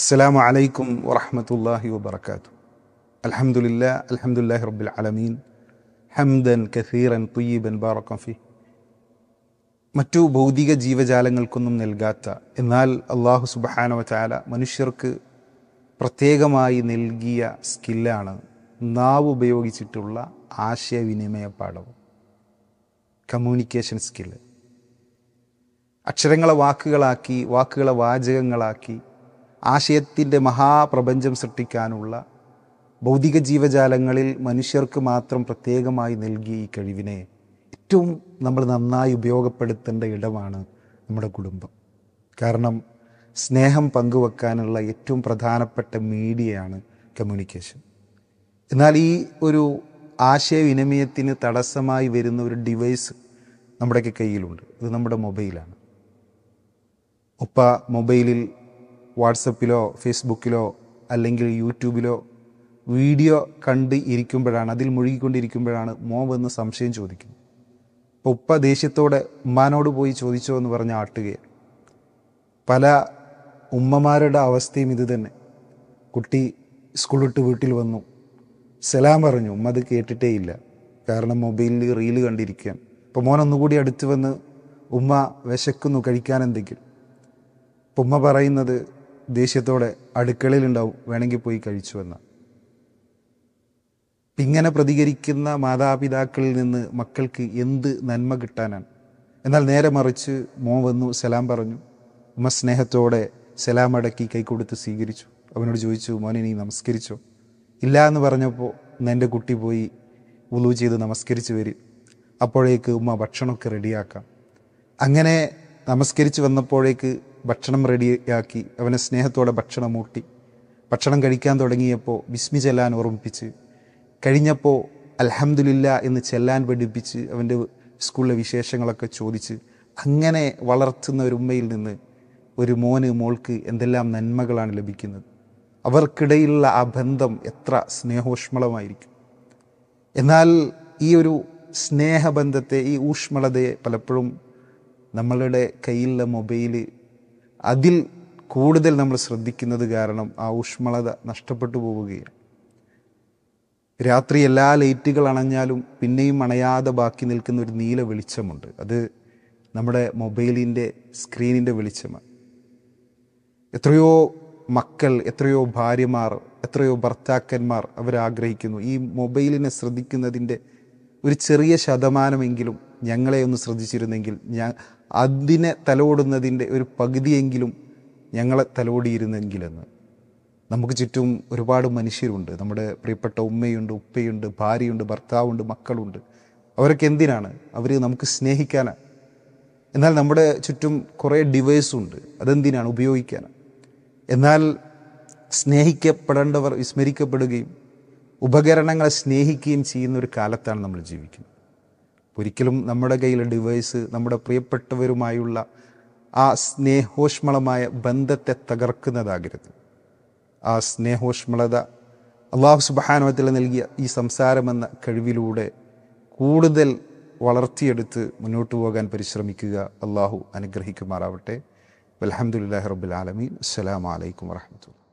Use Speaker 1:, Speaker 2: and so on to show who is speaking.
Speaker 1: അസ്സലാമു അലൈക്കും لله الحمد لله رب റബ്ബിൽ حمدا ഹംദൻ കസീറൻ തുയ്യീബൻ فيه മറ്റു ഭൗതിക ജീവജാലങ്ങൾക്കൊന്നും നൽകാത്ത എന്നാൽ അള്ളാഹു സുബഹാനവ ചാല മനുഷ്യർക്ക് പ്രത്യേകമായി നൽകിയ സ്കില്ലാണ് നാവ് ഉപയോഗിച്ചിട്ടുള്ള ആശയവിനിമയ പാഠവും കമ്മ്യൂണിക്കേഷൻ സ്കില്ല് അക്ഷരങ്ങളെ വാക്കുകളാക്കി വാക്കുകളെ വാചകങ്ങളാക്കി ആശയത്തിൻ്റെ മഹാപ്രപഞ്ചം സൃഷ്ടിക്കാനുള്ള ഭൗതിക ജീവജാലങ്ങളിൽ മനുഷ്യർക്ക് മാത്രം പ്രത്യേകമായി നൽകിയ ഈ കഴിവിനെ ഏറ്റവും നമ്മൾ നന്നായി ഉപയോഗപ്പെടുത്തേണ്ട ഇടമാണ് നമ്മുടെ കുടുംബം കാരണം സ്നേഹം പങ്കുവെക്കാനുള്ള ഏറ്റവും പ്രധാനപ്പെട്ട മീഡിയയാണ് കമ്മ്യൂണിക്കേഷൻ എന്നാൽ ഈ ഒരു ആശയ തടസ്സമായി വരുന്ന ഒരു ഡിവൈസ് നമ്മുടെയൊക്കെ കയ്യിലുണ്ട് അത് നമ്മുടെ മൊബൈലാണ് ഒപ്പ മൊബൈലിൽ വാട്സപ്പിലോ ഫേസ്ബുക്കിലോ അല്ലെങ്കിൽ യൂട്യൂബിലോ വീഡിയോ കണ്ട് ഇരിക്കുമ്പോഴാണ് അതിൽ മുഴുകിക്കൊണ്ടിരിക്കുമ്പോഴാണ് മോ വന്ന് സംശയം ചോദിക്കുന്നത് അപ്പോൾ ഉപ്പ ദേഷ്യത്തോടെ ഉമ്മാനോട് പോയി ചോദിച്ചോ എന്ന് പറഞ്ഞ ആട്ടുകയാണ് പല ഉമ്മമാരുടെ അവസ്ഥയും ഇത് തന്നെ കുട്ടി സ്കൂളിട്ട് വീട്ടിൽ വന്നു സലാം പറഞ്ഞു ഉമ്മ അത് കേട്ടിട്ടേ ഇല്ല കാരണം മൊബൈലിൽ റീല് കണ്ടിരിക്കുകയാണ് അപ്പോൾ മോൻ ഒന്നുകൂടി അടുത്ത് വന്ന് ഉമ്മ വിശക്കുന്നു കഴിക്കാൻ എന്തെങ്കിലും ഉമ്മ പറയുന്നത് ദേഷ്യത്തോടെ അടുക്കളയിലുണ്ടാവും വേണമെങ്കിൽ പോയി കഴിച്ചു എന്ന ഇങ്ങനെ പ്രതികരിക്കുന്ന മാതാപിതാക്കളിൽ നിന്ന് മക്കൾക്ക് എന്ത് നന്മ കിട്ടാനാണ് എന്നാൽ നേരെ മറിച്ച് മോൻ വന്നു സലാം പറഞ്ഞു ഉമ്മ സ്നേഹത്തോടെ സലാം അടക്കി കൈക്കൊടുത്ത് സ്വീകരിച്ചു അവനോട് ചോദിച്ചു മോനെ നീ നമസ്കരിച്ചോ ഇല്ല എന്ന് പറഞ്ഞപ്പോൾ എൻ്റെ കുട്ടി പോയി ഉളു ചെയ്ത് നമസ്കരിച്ച് വരും അപ്പോഴേക്ക് ഉമ്മ ഭക്ഷണമൊക്കെ റെഡിയാക്കാം അങ്ങനെ നമസ്കരിച്ച് വന്നപ്പോഴേക്ക് ഭക്ഷണം റെഡിയാക്കി അവനെ സ്നേഹത്തോടെ ഭക്ഷണം ഊട്ടി ഭക്ഷണം കഴിക്കാൻ തുടങ്ങിയപ്പോൾ വിസ്മി ചെല്ലാൻ ഓർമ്മിപ്പിച്ച് കഴിഞ്ഞപ്പോൾ അലഹമുല്ല എന്ന് ചെല്ലാൻ പഠിപ്പിച്ച് അവൻ്റെ സ്കൂളിലെ വിശേഷങ്ങളൊക്കെ ചോദിച്ച് അങ്ങനെ വളർത്തുന്ന ഒരു ഉമ്മയിൽ നിന്ന് ഒരു മോന് മോൾക്ക് എന്തെല്ലാം നന്മകളാണ് ലഭിക്കുന്നത് അവർക്കിടയിലുള്ള ആ ബന്ധം എത്ര സ്നേഹോഷ്മളമായിരിക്കും എന്നാൽ ഈ ഒരു സ്നേഹബന്ധത്തെ ഈ ഊഷ്മളതയെ പലപ്പോഴും നമ്മളുടെ കയ്യിലുള്ള മൊബൈൽ അതിൽ കൂടുതൽ നമ്മൾ ശ്രദ്ധിക്കുന്നത് കാരണം ആ ഊഷ്മളത നഷ്ടപ്പെട്ടു പോവുകയാണ് രാത്രി എല്ലാ ലൈറ്റുകൾ അണഞ്ഞാലും പിന്നെയും അണയാതെ ബാക്കി നിൽക്കുന്ന ഒരു നീല വെളിച്ചമുണ്ട് അത് നമ്മുടെ മൊബൈലിൻ്റെ സ്ക്രീനിൻ്റെ വെളിച്ചമാണ് എത്രയോ മക്കൾ എത്രയോ ഭാര്യമാർ എത്രയോ ഭർത്താക്കന്മാർ അവരാഗ്രഹിക്കുന്നു ഈ മൊബൈലിനെ ശ്രദ്ധിക്കുന്നതിൻ്റെ ഒരു ചെറിയ ശതമാനമെങ്കിലും ഞങ്ങളെ ഒന്ന് ശ്രദ്ധിച്ചിരുന്നെങ്കിൽ ഞാൻ അതിനെ തലോടുന്നതിൻ്റെ ഒരു പകുതിയെങ്കിലും ഞങ്ങളെ തലോടിയിരുന്നെങ്കിലെന്ന് നമുക്ക് ചുറ്റും ഒരുപാട് മനുഷ്യരുണ്ട് നമ്മുടെ പ്രിയപ്പെട്ട ഉമ്മയുണ്ട് ഉപ്പയുണ്ട് ഭാര്യയുണ്ട് ഭർത്താവുണ്ട് മക്കളുണ്ട് അവരൊക്കെ എന്തിനാണ് അവർ നമുക്ക് സ്നേഹിക്കാനാണ് എന്നാൽ നമ്മുടെ ചുറ്റും കുറേ ഡിവൈസുണ്ട് അതെന്തിനാണ് ഉപയോഗിക്കാനാണ് എന്നാൽ സ്നേഹിക്കപ്പെടേണ്ടവർ വിസ്മരിക്കപ്പെടുകയും ഉപകരണങ്ങളെ സ്നേഹിക്കുകയും ചെയ്യുന്ന ഒരു കാലത്താണ് നമ്മൾ ജീവിക്കുന്നത് ഒരിക്കലും നമ്മുടെ കയ്യിലെ ഡിവൈസ് നമ്മുടെ പ്രിയപ്പെട്ടവരുമായുള്ള ആ സ്നേഹോഷ്മളമായ ബന്ധത്തെ തകർക്കുന്നതാകരുത് ആ സ്നേഹോഷ്മളത അള്ളാഹു സുബഹാനുവത്തിൽ നൽകിയ ഈ സംസാരമെന്ന കഴിവിലൂടെ കൂടുതൽ വളർത്തിയെടുത്ത് മുന്നോട്ട് പോകാൻ പരിശ്രമിക്കുക അള്ളാഹു അനുഗ്രഹിക്കുമാറാവട്ടെ അലഹമുല്ലാ റബുൽ ആലമീൻ അസ്സലാമലൈക്കും വാഹമത്തുള്ള